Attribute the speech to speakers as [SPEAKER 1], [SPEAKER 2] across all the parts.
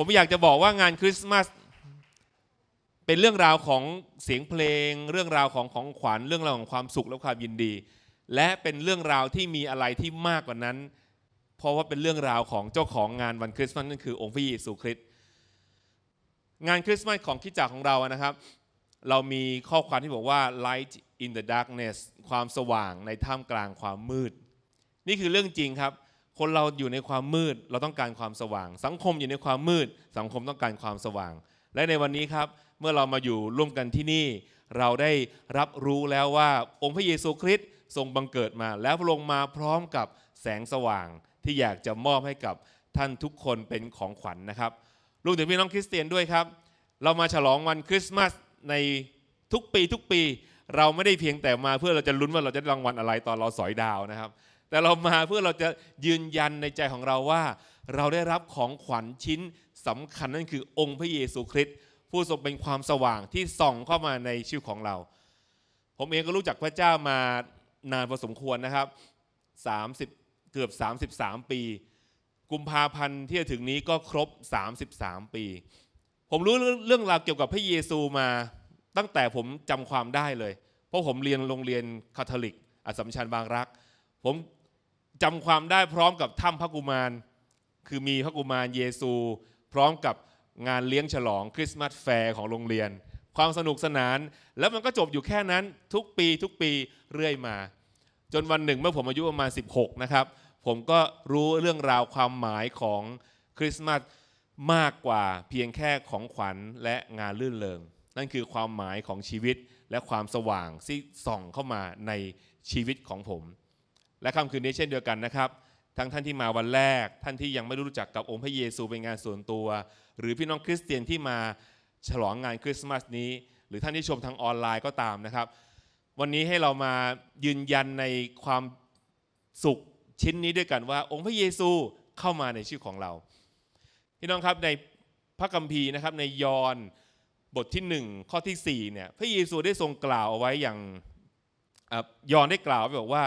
[SPEAKER 1] ผมอยากจะบอกว่างานคริสต์มาสเป็นเรื่องราวของเสียงเพลง เรื่องราวของของขวัญเรื่องราวของความสุขและความยินดี และเป็นเรื่องราวที่มีอะไรที่มากกว่านั้น เพราะว่าเป็นเรื่องราวของเจ้าของงานวันคริสต์มาสนั่นคือองค์พระเยซูคริสต์งานคริสต์มาสของคิดจักของเรานะครับ เรามีข้อความที่บอกว่า light in the darkness ความสว่างในท่ามกลางความมืด นี่คือเรื่องจริงครับคนเราอยู่ในความมืดเราต้องการความสว่าง สังคมอยู่ในความมืด สังคมต้องการความสว่าง และในวันนี้ครับเมื่อเรามาอยู่ร่วมกันที่นี่ เราได้รับรู้แล้วว่า องค์พระเยซูคริสต์ทรงบังเกิดมา แล้วลงมาพร้อมกับแสงสว่าง ที่อยากจะมอบให้กับท่านทุกคนเป็นของขวัญนนะครับรวมถึงพี่น้องคริสเตียนด้วยครับ เรามาฉลองวันคริสต์มาสในทุกปีทุกปี เราไม่ได้เพียงแต่มาเพื่อเราจะลุ้นว่าเราจะรางวัลอะไรตอนเราสอยดาวนะครับแต่เรามาเพื่อเราจะยืนยันในใจของเราว่า เราได้รับของขวัญชิ้นสำคัญนั่นคือองค์พระเยซูคริสต์ผู้ทรงเป็นความสว่างที่ส่องเข้ามาในชีวิตของเรา ผมเองก็รู้จักพระเจ้ามานานพอสมควรนะครับ30เกือบ33 ปีกุมภาพันธ์ที่จะถึงนี้ก็ครบ 33 ปี ผมรู้เรื่องราวเกี่ยวกับพระเยซูมาตั้งแต่ผมจำความได้เลย เพราะผมเรียนโรงเรียนคาทอลิกอัสมชัญบางรัก ผมจำความได้พร้อมกับถ้ำพระกุมาร คือมีพระกุมารเยซู พร้อมกับงานเลี้ยงฉลองคริสต์มาสแฟร์ของโรงเรียน ความสนุกสนาน แล้วมันก็จบอยู่แค่นั้นทุกปี ทุกปีเรื่อยมา จนวันหนึ่งเมื่อผมอายุประมาณ16นะครับผมก็รู้เรื่องราวความหมายของคริสต์มาสมากกว่าเพียงแค่ของขวัญและงานลื่นเลงนั่นคือความหมายของชีวิตและความสว่างที่ส่องเข้ามาในชีวิตของผมและค่ำคืนนี้เช่นเดียวกันนะครับทั้งท่านที่มาวันแรก ท่านที่ยังไม่รู้จักกับองค์พระเยซูเป็นงานส่วนตัว หรือพี่น้องคริสเตียนที่มาฉลองงานคริสต์มาสนี้ หรือท่านที่ชมทางออนไลน์ก็ตามนะครับ วันนี้ให้เรามายืนยันในความสุขชิ้นนี้ด้วยกันว่าองค์พระเยซูเข้ามาในชีวิตของเรา พี่น้องครับในพระคัมภีร์นะครับในยอห์นบทที่ 1 ข้อที่4เนี่ยพระเยซูได้ทรงกล่าวเอาไว้อย่างยอห์นได้กล่าวไว้บอกว่า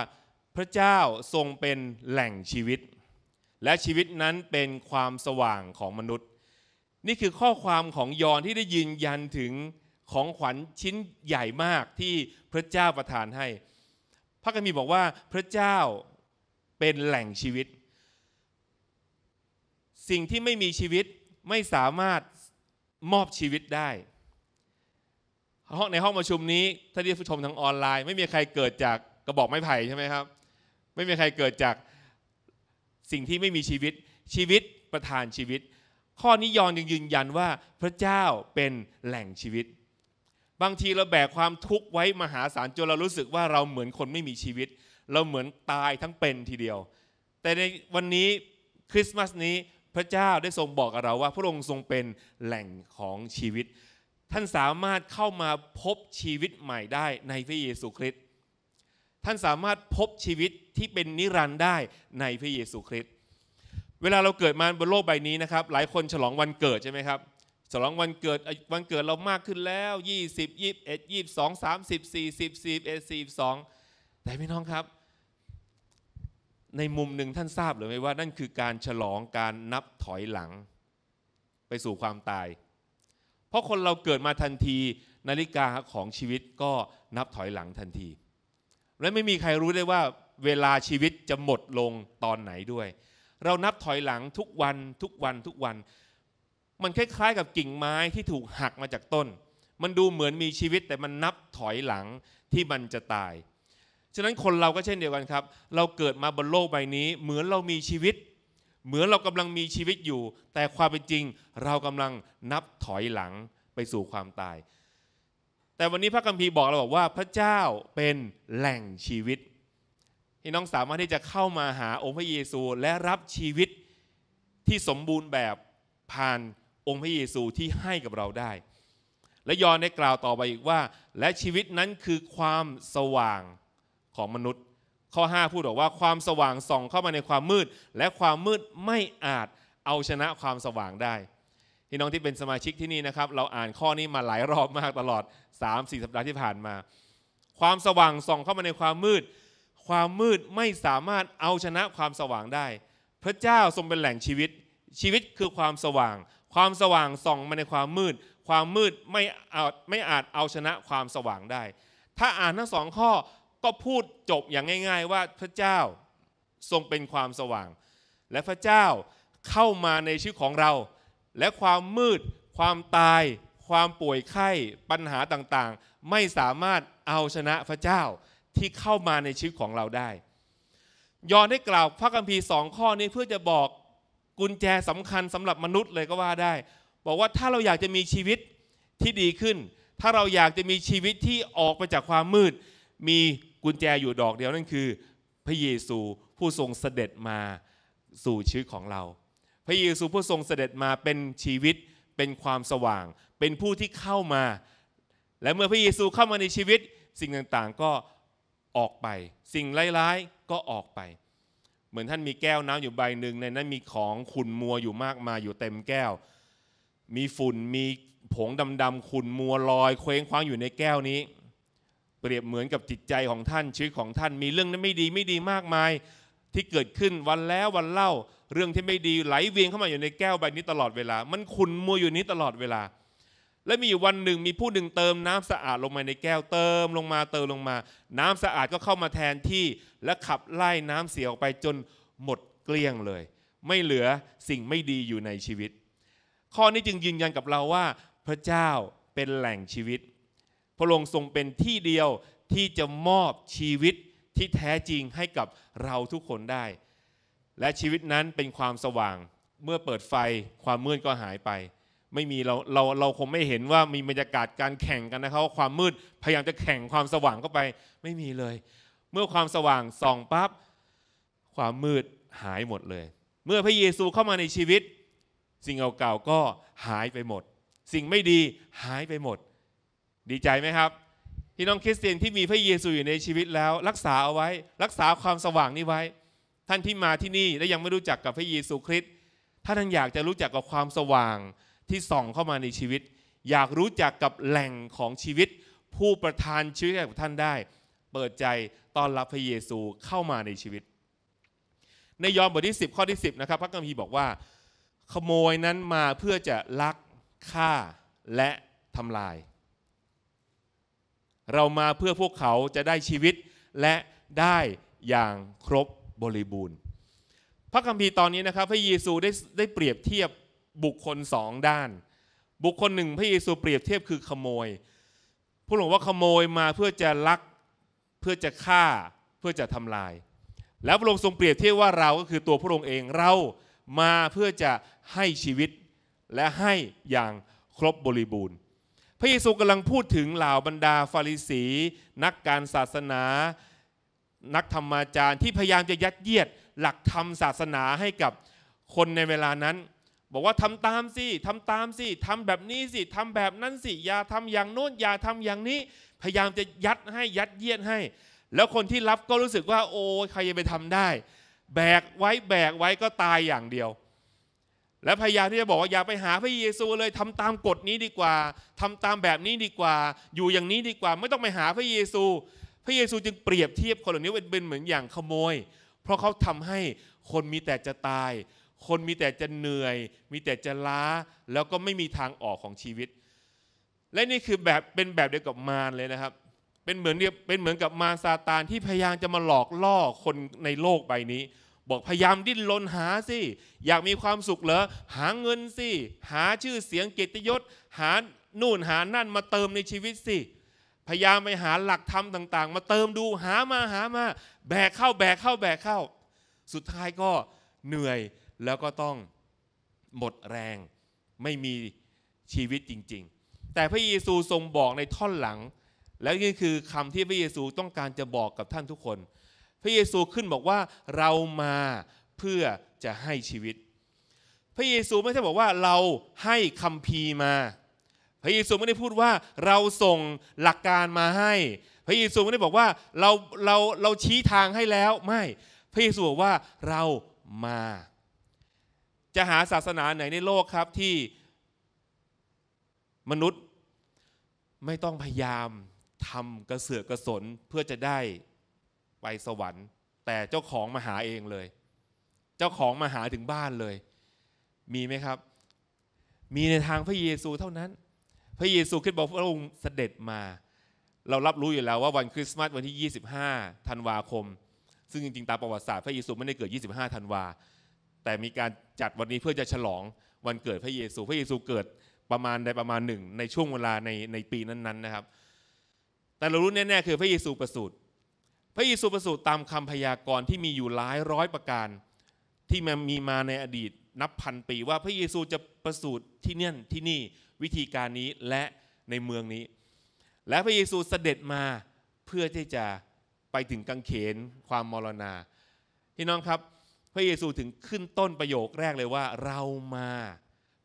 [SPEAKER 1] พระเจ้าทรงเป็นแหล่งชีวิต และชีวิตนั้นเป็นความสว่างของมนุษย์ นี่คือข้อความของยอนที่ได้ยืนยันถึงของขวัญชิ้นใหญ่มากที่พระเจ้าประทานให้ พระคัมภีร์บอกว่าพระเจ้าเป็นแหล่งชีวิต สิ่งที่ไม่มีชีวิตไม่สามารถมอบชีวิตได้ห้องในห้องประชุมนี้ ถ้าที่ผู้ชมทางออนไลน์ไม่มีใครเกิดจากกระบอกไม้ไผ่ใช่ไหมครับไม่มีใครเกิดจากสิ่งที่ไม่มีชีวิตชีวิตประทานชีวิต ข้อนี้ยอนยังยืนยันว่าพระเจ้าเป็นแหล่งชีวิต บางทีเราแบกความทุกข์ไว้มหาศาลจนเรารู้สึกว่าเราเหมือนคนไม่มีชีวิต เราเหมือนตายทั้งเป็นทีเดียว แต่ในวันนี้คริสต์มาสนี้พระเจ้าได้ทรงบอกกับเราว่า พระองค์ทรงเป็นแหล่งของชีวิต ท่านสามารถเข้ามาพบชีวิตใหม่ได้ในพระเยซูคริสต์ท่านสามารถพบชีวิตที่เป็นนิรันดร์ได้ในพระเยซูคริสต์ เวลาเราเกิดมาบนโลกใบนี้นะครับ หลายคนฉลองวันเกิดใช่ไหมครับฉลองวันเกิด วันเกิดเรามากขึ้นแล้ว 20 21 22 30 40 41 42แต่พี่น้องครับ ในมุมหนึ่งท่านทราบหรือไม่ว่า นั่นคือการฉลองการนับถอยหลัง ไปสู่ความตาย เพราะคนเราเกิดมาทันที นาฬิกาของชีวิตก็นับถอยหลังทันทีและไม่มีใครรู้ได้ว่าเวลาชีวิตจะหมดลงตอนไหนด้วย เรานับถอยหลังทุกวันทุกวันทุกวัน มันคล้ายๆกับกิ่งไม้ที่ถูกหักมาจากต้น มันดูเหมือนมีชีวิต แต่มันนับถอยหลังที่มันจะตาย ฉะนั้นคนเราก็เช่นเดียวกันครับ เราเกิดมาบนโลกใบนี้ เหมือนเรามีชีวิต เหมือนเรากำลังมีชีวิตอยู่ แต่ความเป็นจริง เรากำลังนับถอยหลังไปสู่ความตายแต่ วันนี้พระคัมภีร์บอกเราบอกว่า พระเจ้าเป็นแหล่งชีวิตที่น้องสามารถที่จะเข้ามาหาองค์พระเยซูและรับชีวิตที่สมบูรณ์แบบผ่านองค์พระเยซูที่ให้กับเราได้ และยอห์นได้กล่าวต่อไปอีกว่า และชีวิตนั้นคือความสว่างของมนุษย์ ข้อ 5 พูดบอกว่าความสว่างส่องเข้ามาในความมืด และความมืดไม่อาจเอาชนะความสว่างได้พี่น้องที่เป็นสมาชิกที่นี่นะครับเราอ่านข้อนี้มาหลายรอบมากตลอด3-4สัปดาห์ที่ผ่านมา ความสว่างส่องเข้ามาในความมืด ความมืดไม่สามารถเอาชนะความสว่างได้ พระเจ้าทรงเป็นแหล่งชีวิตชีวิตคือความสว่าง ความสว่างส่องมาในความมืด ความมืดไม่อาจไม่อาจเอาชนะความสว่างได้ ถ้าอ่านทั้งสองข้อก็พูดจบอย่างง่าย ๆ ว่าพระเจ้าทรงเป็นความสว่าง และพระเจ้าเข้ามาในชีวิตของเราและความมืด ความตายความป่วยไข้ปัญหาต่างๆ ไม่สามารถเอาชนะพระเจ้าที่เข้ามาในชีวิตของเราได้ ยอนได้กล่าวพระคัมภีร์สองข้อนี้เพื่อจะบอกกุญแจสำคัญสำหรับมนุษย์เลยก็ว่าได้ บอกว่าถ้าเราอยากจะมีชีวิตที่ดีขึ้น ถ้าเราอยากจะมีชีวิตที่ออกไปจากความมืด มีกุญแจอยู่ดอกเดียวนั่นคือพระเยซูผู้ทรงเสด็จมาสู่ชีวิตของเราพระเยซูผู้ทรงเสด็จมาเป็นชีวิตเป็นความสว่าง เป็นผู้ที่เข้ามา และเมื่อพระเยซูเข้ามาในชีวิต สิ่งต่าง ๆ ก็ออกไป สิ่งร้ายๆก็ออกไป เหมือนท่านมีแก้วน้ำอยู่ใบหนึ่งในนั้นมีของขุ่นมัวอยู่มากมายอยู่เต็มแก้ว มีฝุ่นมีผงดำๆขุ่นมัวลอยเคว้งคว้างอยู่ในแก้วนี้ เปรียบเหมือนกับจิตใจของท่านชีวิตของท่านมีเรื่องนั้นไม่ดีไม่ดีมากมายที่เกิดขึ้นวันแล้ววันเล่าเรื่องที่ไม่ดีไหลเวียนเข้ามาอยู่ในแก้วใบนี้ตลอดเวลา มันขุนมัวอยู่นี้ตลอดเวลา และมีอยู่วันหนึ่งมีผู้หนึ่งเติมน้ำสะอาดลงมาในแก้วเติมลงมาเติมลงมา น้ำสะอาดก็เข้ามาแทนที่และขับไล่น้ำเสียออกไปจนหมดเกลี้ยงเลย ไม่เหลือสิ่งไม่ดีอยู่ในชีวิต ข้อนี้จึงยืนยันกับเราว่า พระเจ้าเป็นแหล่งชีวิตพระองค์ทรงเป็นที่เดียวที่จะมอบชีวิตที่แท้จริงให้กับเราทุกคนได้ และชีวิตนั้นเป็นความสว่างเมื่อเปิดไฟความมืดก็หายไป ไม่มีเราเราเราคงไม่เห็นว่ามีบรรยากาศการแข่งกันนะครับ ความมืดพยายามจะแข่งความสว่างเข้าไป ไม่มีเลย เมื่อความสว่างส่องปับ๊บความมืดหายหมดเลย เมื่อพระเยซูเข้ามาในชีวิต สิ่งเก่าๆก็หายไปหมด สิ่งไม่ดีหายไปหมด ดีใจไหมครับพี่น้องคริสเตียนที่มีพระเยซูอยู่ในชีวิตแล้วรักษาเอาไว้ รักษาความสว่างนี้ไว้ ท่านที่มาที่นี่และยังไม่รู้จักกับพระเยซูคริสต์ถ้าท่านอยากจะรู้จักกับความสว่างที่ส่องเข้ามาในชีวิต อยากรู้จักกับแหล่งของชีวิต ผู้ประทานชีวิตให้กับท่านได้ เปิดใจต้อนรับพระเยซูเข้ามาในชีวิต ในยอห์นบทที่10ข้อที่10นะครับพระคัมภีร์บอกว่า ขโมยนั้นมาเพื่อจะลักฆ่าและทำลายเรามาเพื่อพวกเขาจะได้ชีวิตและได้อย่างครบบริบูรณ์ พระคัมภีร์ตอนนี้นะครับ พระเยซูได้ได้เปรียบเทียบบุคคลสองด้าน บุคคลหนึ่ง พระเยซูเปรียบเทียบคือขโมยผู้หลงว่าขโมยมาเพื่อจะลัก เพื่อจะฆ่าเพื่อจะทำลาย แล้วพระองค์ทรงเปรียบเทียบว่าเรา ก็คือตัวพระองค์เองเรามาเพื่อจะให้ชีวิต และให้อย่างครบบริบูรณ์พระเยซูกำลังพูดถึงเหล่าบรรดาฟาริสี นักการศาสนา นักธรรมาจารย์ ที่พยายามจะยัดเยียด หลักธรรมศาสนาให้กับคนในเวลานั้น บอกว่าทำตามสิทำตามสิทำแบบนี้สิทำแบบนั้นสิอย่าทำอย่างโน้นอย่าทำอย่างนี้ พยายามจะยัดให้ยัดเยียดให้ แล้วคนที่รับก็รู้สึกว่า โอ้ใครจะไปทำได้แบกไว้แบกไว้ก็ตายอย่างเดียวและพยายามที่จะบอกว่าอย่าไปหาพระเยซูเลยทำตามกฎนี้ดีกว่า ทำตามแบบนี้ดีกว่า อยู่อย่างนี้ดีกว่าไม่ต้องไปหาพระเยซู พระเยซูจึงเปรียบเทียบคนเหล่านี้เป็นเหมือนอย่างขโมย เพราะเขาทำให้คนมีแต่จะตาย คนมีแต่จะเหนื่อย มีแต่จะล้า แล้วก็ไม่มีทางออกของชีวิต และนี่คือแบบเป็นแบบเดียวกับมารเลยนะครับ เป็นเหมือนเป็นเหมือนกับมารซาตาน ที่พยายามจะมาหลอกล่อคนในโลกใบนี้บอกพยายามดิ้นรนหาสิอยากมีความสุขเหรอหาเงินสิหาชื่อเสียงเกียรติยศหาหนู่นหานั่นมาเติมในชีวิตสิพยายามไปหาหลักธรรมต่างๆ มาเติมดูหามาหามาแบกเข้าแบกเข้าแบกเข้า สุดท้ายก็เหนื่อยแล้วก็ต้องหมดแรงไม่มีชีวิตจริง ๆ แต่พระเยซูทรงบอกในท่อนหลัง และนี่คือคำที่พระเยซูต้องการจะบอกกับท่านทุกคนพระเยซูขึ้นบอกว่าเรามาเพื่อจะให้ชีวิต พระเยซูไม่ได้บอกว่าเราให้คำพีมา พระเยซูไม่ได้พูดว่าเราส่งหลักการมาให้ พระเยซูไม่ได้บอกว่าเราเราเราชี้ทางให้แล้วไม่พระเยซูบอกว่าเรามา จะหาศาสนาไหนในโลกครับที่มนุษย์ไม่ต้องพยายามทำกระเสือกกระสนเพื่อจะได้ไปสวรรค์ แต่เจ้าของมาหาเองเลย เจ้าของมาหาถึงบ้านเลย มีไหมครับ มีในทางพระเยซูเท่านั้น พระเยซูคริสต์บอกพระองค์เสด็จมา เรารับรู้อยู่แล้วว่าวันคริสต์มาสวันที่ 25ธันวาคม ซึ่งจริงๆตามประวัติศาสตร์พระเยซูไม่ได้เกิด 25ธันวา แต่มีการจัดวันนี้เพื่อจะฉลองวันเกิดพระเยซู พระเยซูเกิดประมาณในประมาณหนึ่งในช่วงเวลาในในปีนั้นๆนะครับ แต่เรารู้แน่ๆคือพระเยซูประสูติพระเยซูประสูติตามคำพยากรณ์ที่มีอยู่หลายร้อยประการที่มันมีมาในอดีตนับพันปีว่าพระเยซูจะประสูติที่เนี่ยที่นี่วิธีการนี้และในเมืองนี้ และพระเยซูเสด็จมาเพื่อที่จะไปถึงกังเขนความมรณาพี่น้องครับ พระเยซูถึงขึ้นต้นประโยคแรกเลยว่า เรามา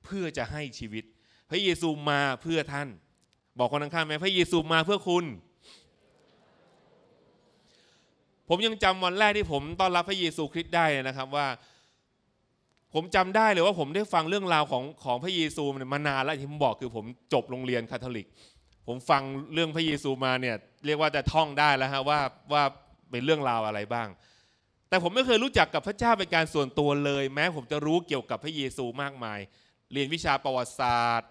[SPEAKER 1] เพื่อจะให้ชีวิต พระเยซูมาเพื่อท่าน บอกคนข้างๆไหมพระเยซูมาเพื่อคุณผมยังจำวันแรกที่ผมต้อนรับพระเยซูคริสต์ได้นะครับว่า ผมจำได้เลยว่าผมได้ฟังเรื่องราวของของพระเยซูมานานแล้วที่ผมบอกคือผมจบโรงเรียนคาทอลิก ผมฟังเรื่องพระเยซูมาเนี่ยเรียกว่าจะท่องได้แล้วฮะว่าว่าเป็นเรื่องราวอะไรบ้าง แต่ผมไม่เคยรู้จักกับพระเจ้าเป็นการส่วนตัวเลยแม้ผมจะรู้เกี่ยวกับพระเยซูมากมาย เรียนวิชาประวัติศาสตร์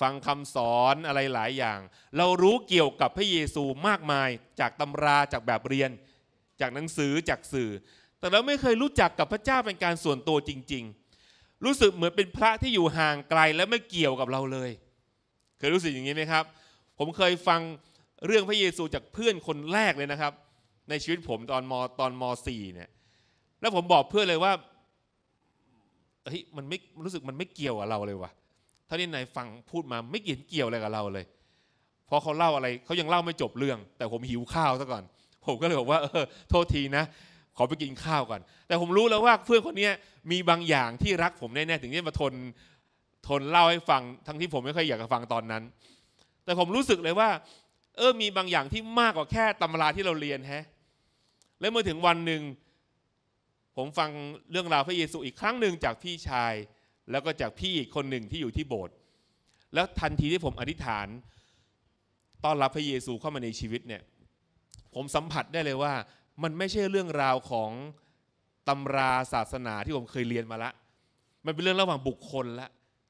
[SPEAKER 1] ฟังคำสอนอะไรหลายอย่าง เรารู้เกี่ยวกับพระเยซูมากมายจากตำราจากแบบเรียนจากหนังสือจากสื่อ แต่เราไม่เคยรู้จักกับพระเจ้าเป็นการส่วนตัวจริง ๆ รู้สึกเหมือนเป็นพระที่อยู่ห่างไกลและไม่เกี่ยวกับเราเลย เคยรู้สึกอย่างนี้ไหมครับ ผมเคยฟังเรื่องพระเยซูจากเพื่อนคนแรกเลยนะครับ ในชีวิตผมตอนม ตอนมสี่เนี่ย แล้วผมบอกเพื่อนเลยว่า เฮ้ย มันไม่รู้สึกมันไม่เกี่ยวกับเราเลยวะ่ะท่านี่นายฟังพูดมา ไม่เกี่ยวเกี่ยวอะไรกับเราเลยเพราะเขาเล่าอะไร เขายังเล่าไม่จบเรื่อง แต่ผมหิวข้าวซะก่อนผมก็เลยบอกว่าเออโทษทีนะ ขอไปกินข้าวก่อน แต่ผมรู้แล้วว่าเพื่อนคนนี้มีบางอย่างที่รักผมแน่ ๆ ถึงได้มาทนทนเล่าให้ฟังทั้งที่ผมไม่ค่อยอยากจะฟังตอนนั้น แต่ผมรู้สึกเลยว่า เออมีบางอย่างที่มากกว่าแค่ตำราที่เราเรียนแฮะแล้วเมื่อถึงวันหนึ่งผมฟังเรื่องราวพระเยซูอีกครั้งหนึ่งจากพี่ชาย แล้วก็จากพี่อีกคนหนึ่งที่อยู่ที่โบสถ์แล้วทันทีที่ผมอธิษฐานต้อนรับพระเยซูเข้ามาในชีวิตเนี่ยผมสัมผัสได้เลยว่ามันไม่ใช่เรื่องราวของตำราศาสนาที่ผมเคยเรียนมาละ มันเป็นเรื่องระหว่างบุคคลละ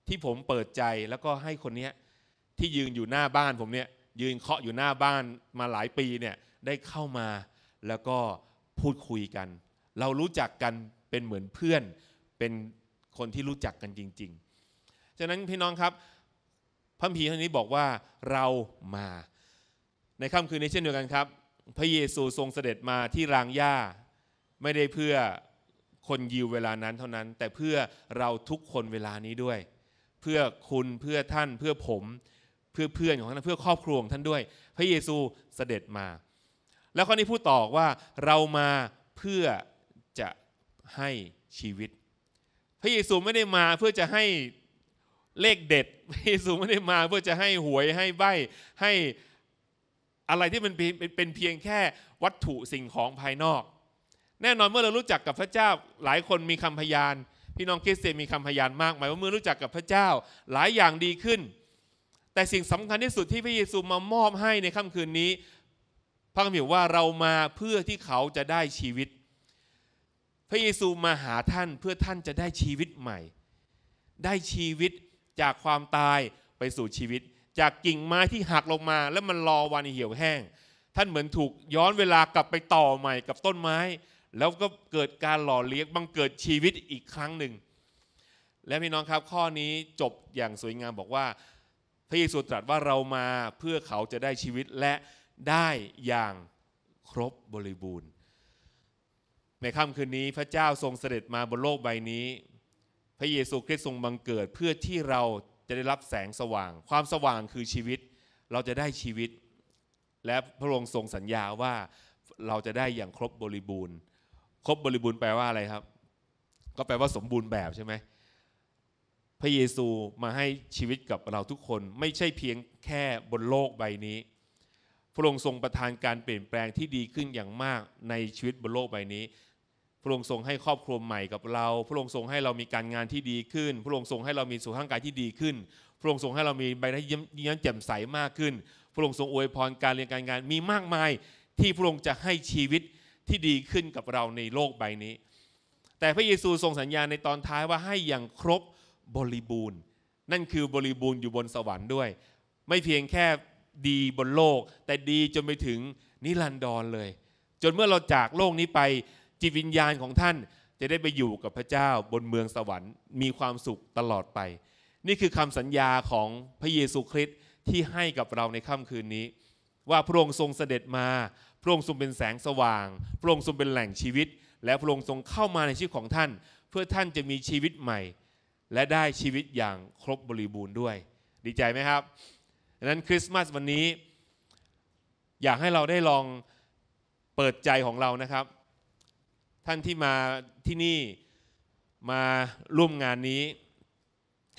[SPEAKER 1] ที่ผมเปิดใจแล้วก็ให้คนเนี้ยที่ยืนอยู่หน้าบ้านผมเนี่ยยืนเคาะอยู่หน้าบ้านมาหลายปีเนี่ยได้เข้ามาแล้วก็พูดคุยกัน เรารู้จักกันเป็นเหมือนเพื่อนเป็นคนที่รู้จักกันจริงๆฉะนั้นพี่น้องครับพระพีท่านนี้บอกว่าเรามา ในค่ำคืนนี้เช่นเดียวกันครับพระเยซูทรงเสด็จมาที่รางหญ้าไม่ได้เพื่อคนยิวเวลานั้นเท่านั้น แต่เพื่อเราทุกคนเวลานี้ด้วย เพื่อคุณเพื่อท่านเพื่อผม เพื่อเพื่อนของท่านเพื่อครอบครัวของท่านด้วย พระเยซูเสด็จมา แล้วข้อนี้พูดต่อว่าเรามาเพื่อ จะ ให้ชีวิต พระเยซูไม่ได้มาเพื่อจะให้เลขเด็ดพระเยซูไม่ได้มาเพื่อจะให้หวยให้ใบให้อะไรที่มันเป็นเพียงแค่วัตถุสิ่งของภายนอก แน่นอนเมื่อเรารู้จักกับพระเจ้าหลายคนมีคำพยาน พี่น้องคริสเตียนมีคำพยานมากหมายว่าเมื่อรู้จักกับพระเจ้าหลายอย่างดีขึ้น แต่สิ่งสำคัญที่สุดที่พระเยซูมามอบให้ในค่ำคืนนี้พระคัมภีร์ว่าเรามาเพื่อที่เขาจะได้ชีวิต พระเยซูมาหาท่านเพื่อท่านจะได้ชีวิตใหม่ ได้ชีวิตจากความตายไปสู่ชีวิตจากกิ่งไม้ที่หักลงมาแล้วมันรอวันเหี่ยวแห้ง ท่านเหมือนถูกย้อนเวลากลับไปต่อใหม่กับต้นไม้ แล้วก็เกิดการหล่อเลี้ยงบังเกิดชีวิตอีกครั้งหนึ่ง และพี่น้องครับข้อนี้จบอย่างสวยงามบอกว่าพระเยซูตรัสว่าเรามาเพื่อเขาจะได้ชีวิตและได้อย่างครบบริบูรณ์ในค่ำคืนนี้พระเจ้าทรงเสด็จมาบนโลกใบนี้ พระเยซูคริสต์ทรงบังเกิดเพื่อที่เราจะได้รับแสงสว่าง ความสว่างคือชีวิต เราจะได้ชีวิต และพระองค์ทรงสัญญาว่าเราจะได้อย่างครบบริบูรณ์ ครบบริบูรณ์แปลว่าอะไรครับ ก็แปลว่าสมบูรณ์แบบใช่ไหม พระเยซูมาให้ชีวิตกับเราทุกคน ไม่ใช่เพียงแค่บนโลกใบนี้ พระองค์ทรงประทานการเปลี่ยนแปลงที่ดีขึ้นอย่างมากในชีวิตบนโลกใบนี้พระองค์ทรงให้ครอบครัวใหม่กับเรา พระองค์ทรงให้เรามีการงานที่ดีขึ้น พระองค์ทรงให้เรามีสุขภาพกายที่ดีขึ้น พระองค์ทรงให้เรามีใบหน้ายิ้มย้มแจ่มใสมากขึ้น พระองค์ทรงอวยพรการเรียนการงานมีมากมายที่พระองค์จะให้ชีวิตที่ดีขึ้นกับเราในโลกใบนี้ แต่พระเยซูทรงสัญญาในตอนท้ายว่าให้อย่างครบบริบูรณ์ นั่นคือบริบูรณ์อยู่บนสวรรค์ด้วย ไม่เพียงแค่ดีบนโลก แต่ดีจนไปถึงนิรันดรเลย จนเมื่อเราจากโลกนี้ไปจิตวิญญาณของท่านจะได้ไปอยู่กับพระเจ้าบนเมืองสวรรค์มีความสุขตลอดไป นี่คือคำสัญญาของพระเยซูคริสต์ที่ให้กับเราในค่ำคืนนี้ ว่าพระองค์ทรงเสด็จมา พระองค์ทรงเป็นแสงสว่าง พระองค์ทรงเป็นแหล่งชีวิต และพระองค์ทรงเข้ามาในชีวิตของท่าน เพื่อท่านจะมีชีวิตใหม่ และได้ชีวิตอย่างครบบริบูรณ์ด้วย ดีใจไหมครับดังนั้นคริสต์มาสวันนี้ อยากให้เราได้ลองเปิดใจของเรานะครับท่านที่มาที่นี่มาร่วมงานนี้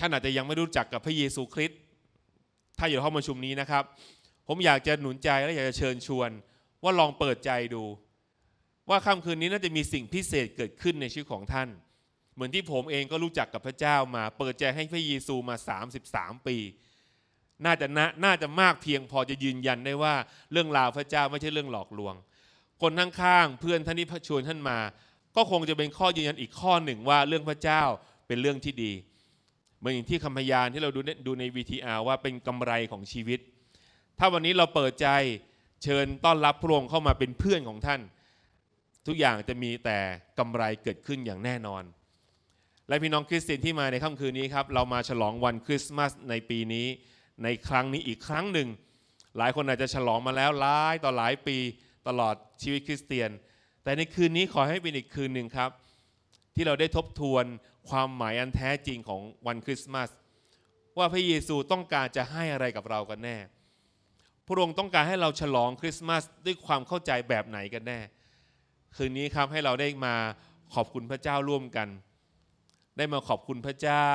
[SPEAKER 1] ท่านอาจจะยังไม่รู้จักกับพระเยซูคริสต์ถ้าอยู่ห้องประชุมนี้นะครับ ผมอยากจะหนุนใจ และอยากจะเชิญชวนว่าลองเปิดใจดู ว่าค่ำคืนนี้น่าจะมีสิ่งพิเศษเกิดขึ้นในชีวิตของท่าน เหมือนที่ผมเองก็รู้จักกับพระเจ้ามาเปิดใจให้พระเยซูมา33ปีน่าจะน่าจะมากเพียง พอจะยืนยันได้ว่าเรื่องราวพระเจ้าไม่ใช่เรื่องหลอกลวงคนข้างๆเพื่อนท่านนี้ชวนท่านมา ก็คงจะเป็นข้อยืนยันอีกข้อหนึ่งว่าเรื่องพระเจ้าเป็นเรื่องที่ดีเหมือนอย่างที่คำพยานที่เราดูดูใน VTR ว่าเป็นกำไรของชีวิต ถ้าวันนี้เราเปิดใจเชิญต้อนรับพระองค์เข้ามาเป็นเพื่อนของท่าน ทุกอย่างจะมีแต่กำไรเกิดขึ้นอย่างแน่นอน และพี่น้องคริสเตียนที่มาในค่ำคืนนี้ครับเรามาฉลองวันคริสต์มาสในปีนี้ ในครั้งนี้อีกครั้งหนึ่ง หลายคนอาจจะฉลองมาแล้วหลายต่อหลายปีตลอดชีวิตคริสเตียน แต่ในคืนนี้ขอให้เป็นอีกคืนหนึ่งครับ ที่เราได้ทบทวนความหมายอันแท้จริงของวันคริสต์มาส ว่าพระเยซูต้องการจะให้อะไรกับเรากันแน่ พระองค์ต้องการให้เราฉลองคริสต์มาสด้วยความเข้าใจแบบไหนกันแน่ คืนนี้ครับให้เราได้มาขอบคุณพระเจ้าร่วมกัน ได้มาขอบคุณพระเจ้า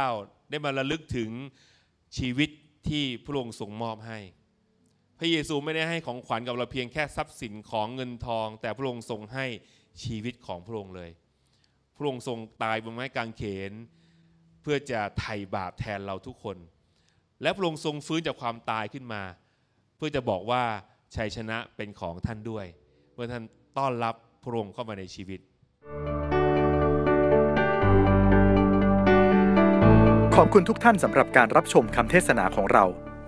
[SPEAKER 1] ได้มาระลึกถึงชีวิตที่พระองค์ทรงมอบให้พระเยซูไม่ได้ให้ของขวัญกับเราเพียงแค่ทรัพย์สินของเงินทอง แต่พระองค์ทรงให้ชีวิตของพระองค์เลย พระองค์ทรงตายบนไม้กางเขน เพื่อจะไถ่บาปแทนเราทุกคน และพระองค์ทรงฟื้นจากความตายขึ้นมา เพื่อจะบอกว่าชัยชนะเป็นของท่านด้วย เมื่อท่านต้อนรับพระองค์เข้ามาในชีวิต ขอบคุณทุกท่านสำหรับการรับชมคำเทศนาของเรา